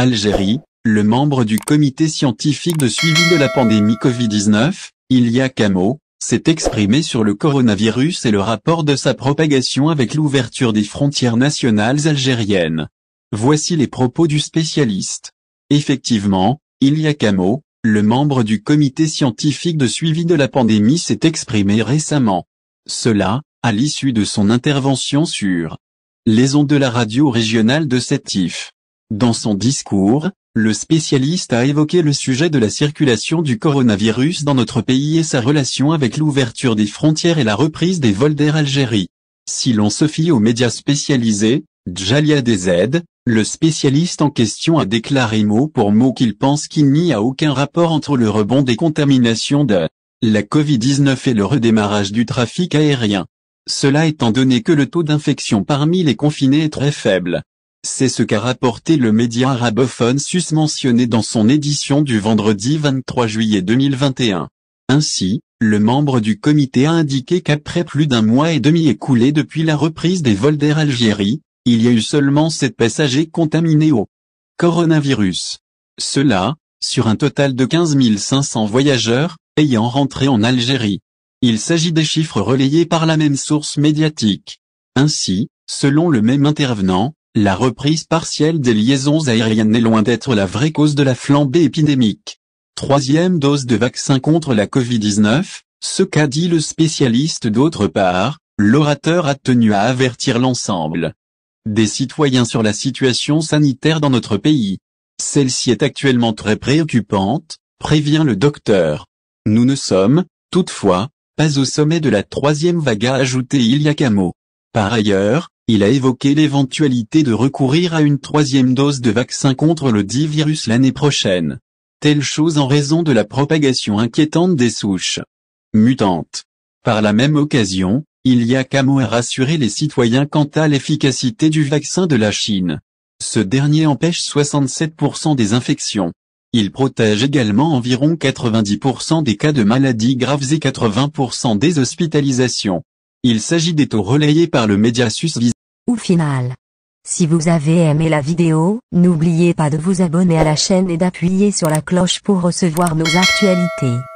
Algérie, le membre du comité scientifique de suivi de la pandémie Covid-19, Ilia Camo, s'est exprimé sur le coronavirus et le rapport de sa propagation avec l'ouverture des frontières nationales algériennes. Voici les propos du spécialiste. Effectivement, Ilia Camo, le membre du comité scientifique de suivi de la pandémie s'est exprimé récemment. Cela, à l'issue de son intervention sur les ondes de la radio régionale de Sétif. Dans son discours, le spécialiste a évoqué le sujet de la circulation du coronavirus dans notre pays et sa relation avec l'ouverture des frontières et la reprise des vols d'Air Algérie. Si l'on se fie aux médias spécialisés, Djalia DZ, le spécialiste en question a déclaré mot pour mot qu'il pense qu'il n'y a aucun rapport entre le rebond des contaminations de la Covid-19 et le redémarrage du trafic aérien. Cela étant donné que le taux d'infection parmi les confinés est très faible. C'est ce qu'a rapporté le média arabophone susmentionné dans son édition du vendredi 23 juillet 2021. Ainsi, le membre du comité a indiqué qu'après plus d'un mois et demi écoulé depuis la reprise des vols d'Air Algérie, il y a eu seulement sept passagers contaminés au coronavirus. Cela, sur un total de 15 500 voyageurs, ayant rentré en Algérie. Il s'agit des chiffres relayés par la même source médiatique. Ainsi, selon le même intervenant, la reprise partielle des liaisons aériennes n'est loin d'être la vraie cause de la flambée épidémique. Troisième dose de vaccin contre la Covid-19, ce qu'a dit le spécialiste d'autre part, l'orateur a tenu à avertir l'ensemble des citoyens sur la situation sanitaire dans notre pays. Celle-ci est actuellement très préoccupante, prévient le docteur. Nous ne sommes, toutefois, pas au sommet de la troisième vague a ajouté Ilya Par ailleurs, il a évoqué l'éventualité de recourir à une troisième dose de vaccin contre le dit virus l'année prochaine. Telle chose en raison de la propagation inquiétante des souches mutantes. Par la même occasion, il y a qu'à à rassurer les citoyens quant à l'efficacité du vaccin de la Chine. Ce dernier empêche 67% des infections. Il protège également environ 90% des cas de maladies graves et 80% des hospitalisations. Il s'agit des taux relayés par le médiasus Final. Si vous avez aimé la vidéo, n'oubliez pas de vous abonner à la chaîne et d'appuyer sur la cloche pour recevoir nos actualités.